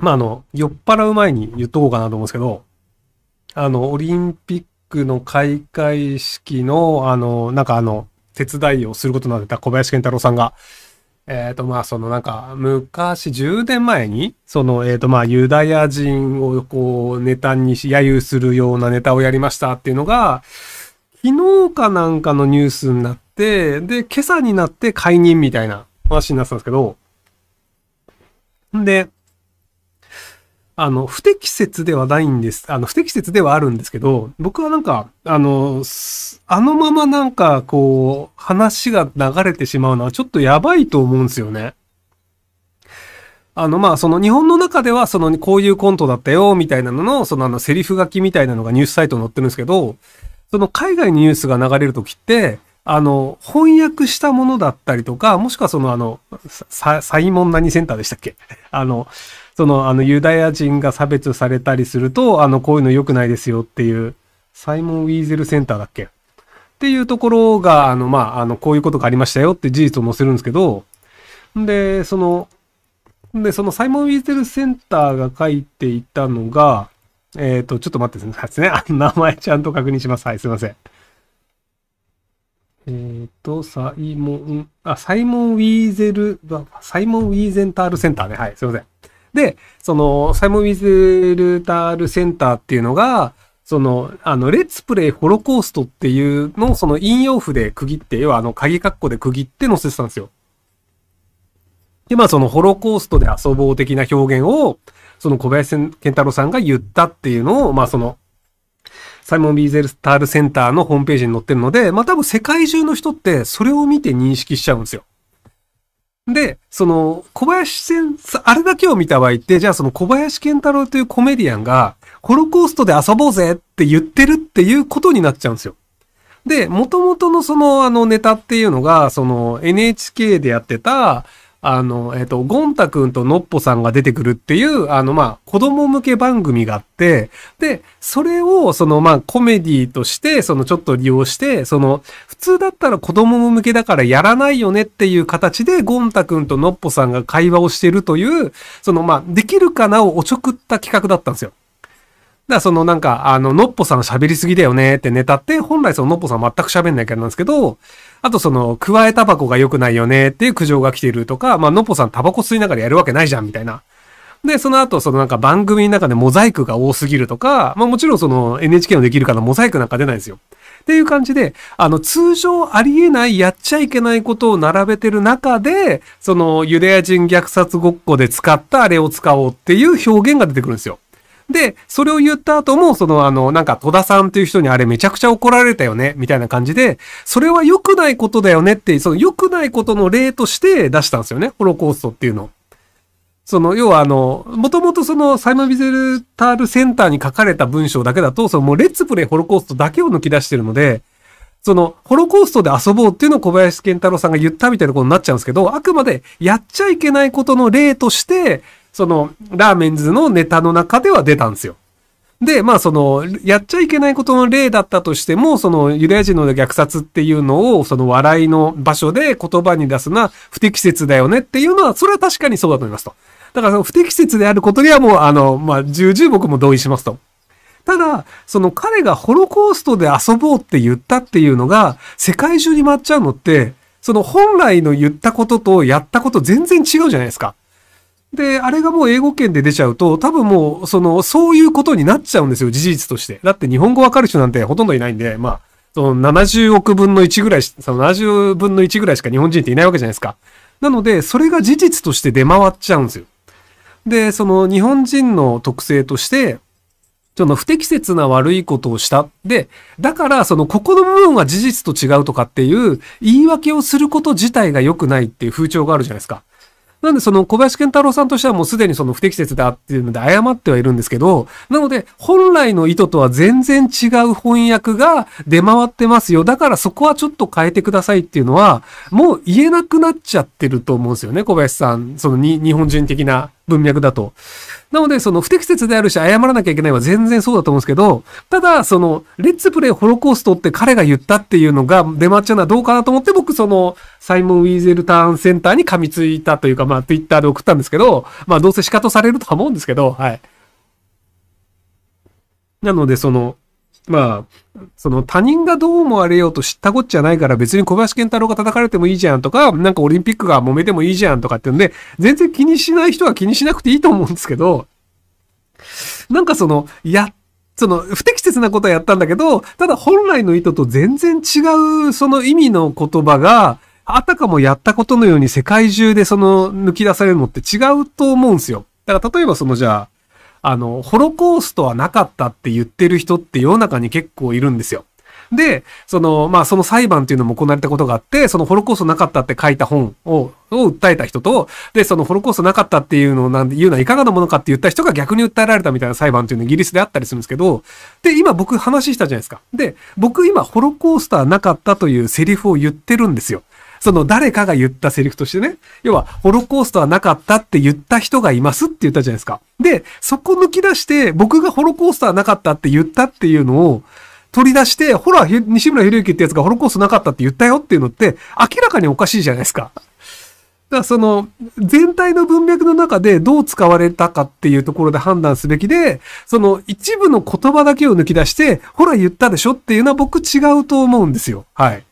まあ、あの、酔っ払う前に言っとこうかなと思うんですけど、あの、オリンピックの開会式の、あの、なんかあの、手伝いをすることになってた小林健太郎さんが、えっ、ー、と、まあ、そのなんか、昔、10年前に、その、えっ、ー、と、まあ、ユダヤ人をこう、ネタにし、揶揄するようなネタをやりましたっていうのが、昨日かなんかのニュースになって、で、今朝になって解任みたいな話になってたんですけど、んで、あの、不適切ではないんです。あの、不適切ではあるんですけど、僕はなんか、あの、あのままなんか、こう、話が流れてしまうのはちょっとやばいと思うんですよね。あの、まあ、その日本の中では、その、こういうコントだったよ、みたいなのの、その、あの、セリフ書きみたいなのがニュースサイトに載ってるんですけど、その、海外のニュースが流れるときって、あの、翻訳したものだったりとか、もしくはそのあの、サイモン何センターでしたっけ あの、そのあのユダヤ人が差別されたりすると、あの、こういうの良くないですよっていう、サイモン・ウィーゼルセンターだっけっていうところが、あの、まあ、あの、こういうことがありましたよって事実を載せるんですけど、んで、その、で、そのサイモン・ウィーゼルセンターが書いていたのが、えっ、ー、と、ちょっと待ってですね。名前ちゃんと確認します。はい、すいません。えっ、ー、と、サイモン、あ、サイモン・ウィーゼル、サイモン・ウィーゼンタールセンターね。はい、すいません。で、その、サイモン・ウィーゼルタールセンターっていうのが、その、あの、レッツプレイホロコーストっていうのを、その引用符で区切って、要はあの、鍵括弧で区切って載せてたんですよ。で、まあそのホロコーストで遊ぼう的な表現を、その小林健太郎さんが言ったっていうのを、まあその、サイモン・ビーゼルタールセンターのホームページに載ってるので、まあ多分世界中の人ってそれを見て認識しちゃうんですよ。で、その、小林先生、あれだけを見た場合って、じゃあその小林健太郎というコメディアンが、ホロコーストで遊ぼうぜって言ってるっていうことになっちゃうんですよ。で、元々のその、あのネタっていうのが、その NHK でやってた、あの、えっ、ー、と、ゴンタくんとノッポさんが出てくるっていう、あの、まあ、子供向け番組があって、で、それを、その、まあ、コメディとして、その、ちょっと利用して、その、普通だったら子供向けだからやらないよねっていう形で、ゴンタくんとノッポさんが会話をしてるという、その、まあ、できるかなをおちょくった企画だったんですよ。だからそのなんか、あの、のっぽさん喋りすぎだよねってネタって、本来そののっぽさん全く喋んないキャラなんですけど、あとその、加えタバコが良くないよねっていう苦情が来てるとか、まあ、のっぽさんタバコ吸いながらやるわけないじゃんみたいな。で、その後、そのなんか番組の中でモザイクが多すぎるとか、まあもちろんその NHK のできるからモザイクなんか出ないんですよ。っていう感じで、あの、通常ありえない、やっちゃいけないことを並べてる中で、そのユダヤ人虐殺ごっこで使ったあれを使おうっていう表現が出てくるんですよ。で、それを言った後も、そのあの、なんか戸田さんという人にあれめちゃくちゃ怒られたよね、みたいな感じで、それは良くないことだよねって、その良くないことの例として出したんですよね、ホロコーストっていうのその、要はあの、もともとその、サイモン・ビゼルタールセンターに書かれた文章だけだと、そのもう、レッツプレイホロコーストだけを抜き出してるので、その、ホロコーストで遊ぼうっていうのを小林健太郎さんが言ったみたいなことになっちゃうんですけど、あくまでやっちゃいけないことの例として、その、ラーメンズのネタの中では出たんですよ。で、まあその、やっちゃいけないことの例だったとしても、そのユダヤ人の虐殺っていうのを、その笑いの場所で言葉に出すのは不適切だよねっていうのは、それは確かにそうだと思いますと。だからその不適切であることにはもう、あの、まあ、重々僕も同意しますと。ただ、その彼がホロコーストで遊ぼうって言ったっていうのが、世界中に回っちゃうのって、その本来の言ったこととやったこと全然違うじゃないですか。で、あれがもう英語圏で出ちゃうと、多分もう、その、そういうことになっちゃうんですよ、事実として。だって日本語わかる人なんてほとんどいないんで、まあ、その70億分の1ぐらい、その70分の1ぐらいしか日本人っていないわけじゃないですか。なので、それが事実として出回っちゃうんですよ。で、その日本人の特性として、その不適切な悪いことをした。で、だからそのここの部分は事実と違うとかっていう言い訳をすること自体が良くないっていう風潮があるじゃないですか。なんでその小林健太郎さんとしてはもうすでにその不適切だっていうので謝ってはいるんですけど、なので本来の意図とは全然違う翻訳が出回ってますよ。だからそこはちょっと変えてくださいっていうのは、もう言えなくなっちゃってると思うんですよね、小林さん。そのに日本人的な文脈だと。なので、その不適切であるし、謝らなきゃいけないは全然そうだと思うんですけど、ただ、その、レッツプレイホロコーストって彼が言ったっていうのが出回っちゃうのはどうかなと思って、僕、その、サイモン・ウィーゼルターンセンターに噛みついたというか、まあ、ツイッターで送ったんですけど、まあ、どうせ仕方されるとは思うんですけど、はい。なので、その、まあ、その他人がどう思われようと知ったこっちゃないから別に小林健太郎が叩かれてもいいじゃんとか、なんかオリンピックが揉めてもいいじゃんとかってんで、全然気にしない人は気にしなくていいと思うんですけど、なんかその、や、その、不適切なことはやったんだけど、ただ本来の意図と全然違うその意味の言葉が、あたかもやったことのように世界中でその抜き出されるのって違うと思うんですよ。だから例えばそのじゃあ、あの、ホロコーストはなかったって言ってる人って世の中に結構いるんですよ。で、その、まあ、その裁判っていうのも行われたことがあって、そのホロコーストなかったって書いた本を、を訴えた人と、で、そのホロコーストなかったっていうのをなんて言うのはいかがなものかって言った人が逆に訴えられたみたいな裁判っていうのイギリスであったりするんですけど、で、今僕話したじゃないですか。で、僕今ホロコーストはなかったというセリフを言ってるんですよ。その誰かが言ったセリフとしてね、要は、ホロコーストはなかったって言った人がいますって言ったじゃないですか。で、そこ抜き出して、僕がホロコーストはなかったって言ったっていうのを、取り出して、ほら、西村博之ってやつがホロコーストなかったって言ったよっていうのって、明らかにおかしいじゃないですか。だからその全体の文脈の中でどう使われたかっていうところで判断すべきで、その一部の言葉だけを抜き出して、ほら言ったでしょっていうのは僕違うと思うんですよ。はい。